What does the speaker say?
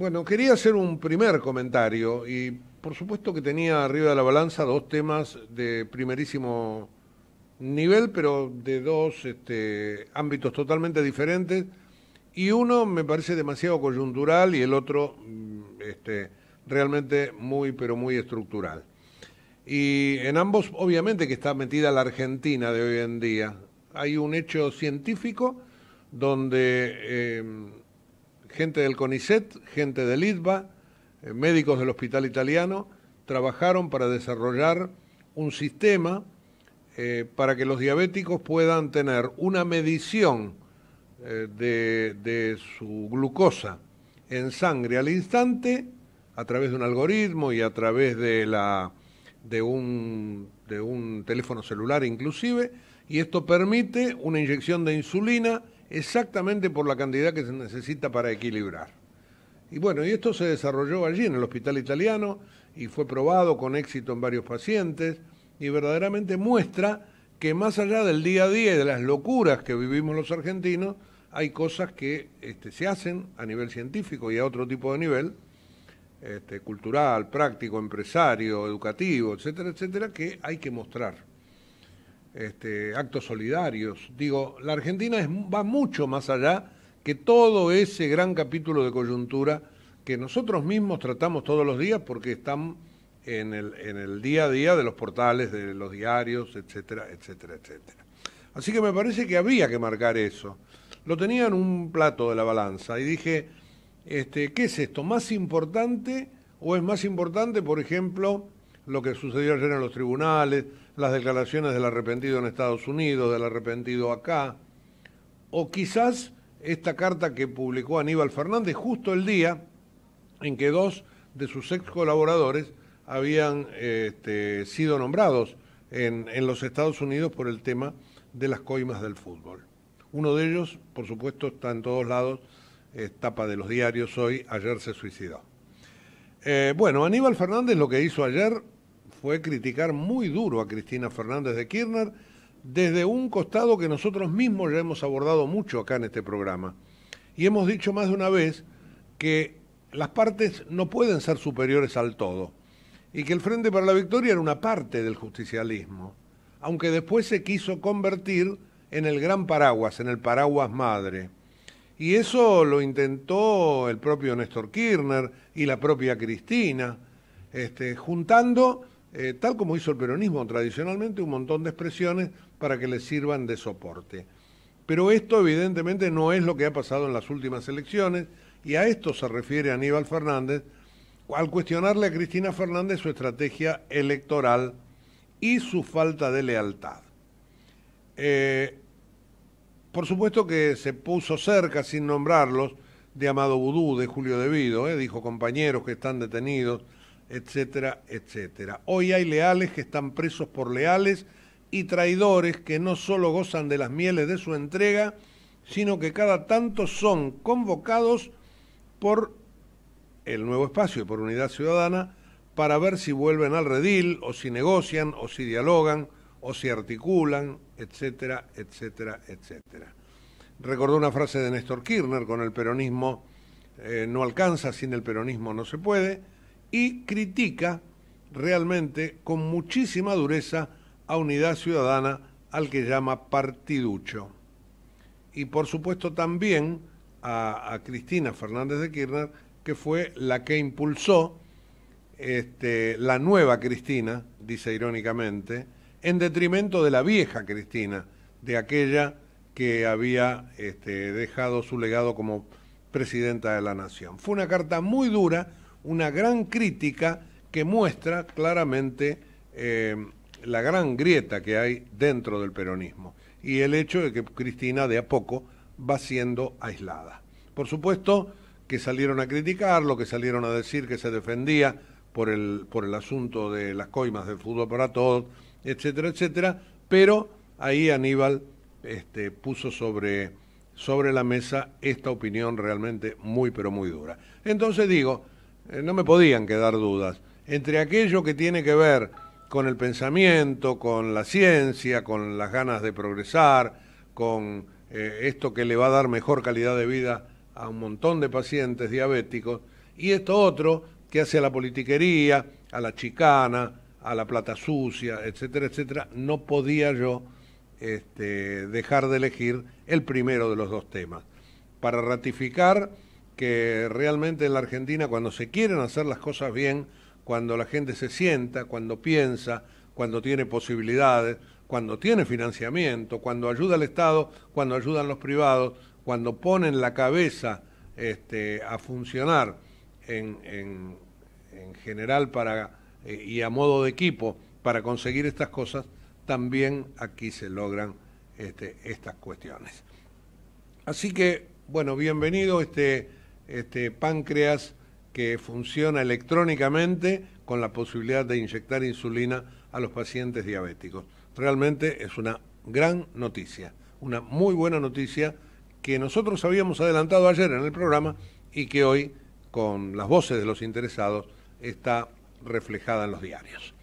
Bueno, quería hacer un primer comentario y por supuesto que tenía arriba de la balanza dos temas de primerísimo nivel, pero de dos este, ámbitos totalmente diferentes. Y uno me parece demasiado coyuntural y el otro mm, este, realmente muy, pero muy estructural. Y en ambos, obviamente, que está metida la Argentina de hoy en día. Hay un hecho científico donde em, gente del CONICET, gente del IDVA, eh, médicos del Hospital Italiano, trabajaron para desarrollar un sistema eh, para que los diabéticos puedan tener una medición eh, de, su glucosa en sangre al instante a través de un algoritmo y a través de la de un teléfono celular inclusive, y esto permite una inyección de insulina exactamente por la cantidad que se necesita para equilibrar. Y bueno, y esto se desarrolló allí en el hospital italiano y fue probado con éxito en varios pacientes y verdaderamente muestra que más allá del día a día y de las locuras que vivimos los argentinos, hay cosas que este, se hacen a nivel científico y a otro tipo de nivel, este, cultural, práctico, empresario, educativo, etcétera, etcétera, que hay que mostrar este, actos solidarios. Digo, la Argentina va mucho más allá que todo ese gran capítulo de coyuntura que nosotros mismos tratamos todos los días porque están en el, día a día de los portales, de los diarios, etcétera, etcétera, etcétera. Así que me parece que había que marcar eso. Lo tenía en un plato de la balanza y dije, este, ¿qué es esto? ¿Más importante o es más importante, por ejemplo, lo que sucedió ayer en los tribunales, las declaraciones del arrepentido en Estados Unidos, del arrepentido acá, o quizás esta carta que publicó Aníbal Fernández justo el día en que dos de sus ex colaboradores habían este, sido nombrados en, los Estados Unidos por el tema de las coimas del fútbol. Uno de ellos, por supuesto, está en todos lados, tapa de los diarios hoy, ayer se suicidó. Eh, bueno, Aníbal Fernández lo que hizo ayer fue criticar muy duro a Cristina Fernández de Kirchner desde un costado que nosotros mismos ya hemos abordado mucho acá en este programa. Y hemos dicho más de una vez que las partes no pueden ser superiores al todo y que el Frente para la Victoria era una parte del justicialismo, aunque después se quiso convertir en el gran paraguas, en el paraguas madre. Y eso lo intentó el propio Néstor Kirchner y la propia Cristina, este, juntando eh, tal como hizo el peronismo tradicionalmente, un montón de expresiones para que le sirvan de soporte. Pero esto evidentemente no es lo que ha pasado en las últimas elecciones y a esto se refiere Aníbal Fernández al cuestionarle a Cristina Fernández su estrategia electoral y su falta de lealtad. Eh, por supuesto que se puso cerca, sin nombrarlos, de Amado Vudú, de Julio De Vido, eh, dijo compañeros que están detenidos, etcétera, etcétera. Hoy hay leales que están presos por leales y traidores que no solo gozan de las mieles de su entrega, sino que cada tanto son convocados por el nuevo espacio y por Unidad Ciudadana para ver si vuelven al redil o si negocian o si dialogan o si articulan, etcétera, etcétera, etcétera. Recordó una frase de Néstor Kirchner con el peronismo eh, no alcanza, sin el peronismo no se puede y critica realmente con muchísima dureza a Unidad Ciudadana al que llama partiducho. Y por supuesto también a, Cristina Fernández de Kirchner, que fue la que impulsó este, la nueva Cristina, dice irónicamente, en detrimento de la vieja Cristina, de aquella que había este, dejado su legado como presidenta de la nación. Fue una carta muy dura, una gran crítica que muestra claramente eh, la gran grieta que hay dentro del peronismo y el hecho de que Cristina de a poco va siendo aislada. Por supuesto que salieron a criticarlo, que salieron a decir que se defendía por el, por el asunto de las coimas del fútbol para todos, etcétera, etcétera, pero ahí Aníbal este, puso sobre, sobre la mesa esta opinión realmente muy, pero muy dura. Entonces digo, eh, no me podían quedar dudas. Entre aquello que tiene que ver con el pensamiento, con la ciencia, con las ganas de progresar, con eh, esto que le va a dar mejor calidad de vida a un montón de pacientes diabéticos, y esto otro que hace a la politiquería, a la chicana, a la plata sucia, etcétera, etcétera, no podía yo este, dejar de elegir el primero de los dos temas. Para ratificar que realmente en la Argentina cuando se quieren hacer las cosas bien, cuando la gente se sienta, cuando piensa, cuando tiene posibilidades, cuando tiene financiamiento, cuando ayuda al Estado, cuando ayudan los privados, cuando ponen la cabeza este, a funcionar en, general para, eh, y a modo de equipo para conseguir estas cosas, también aquí se logran este, estas cuestiones. Así que, bueno, bienvenido. Este, este, páncreas que funciona electrónicamente con la posibilidad de inyectar insulina a los pacientes diabéticos. Realmente es una gran noticia, una muy buena noticia que nosotros habíamos adelantado ayer en el programa y que hoy, con las voces de los interesados, está reflejada en los diarios.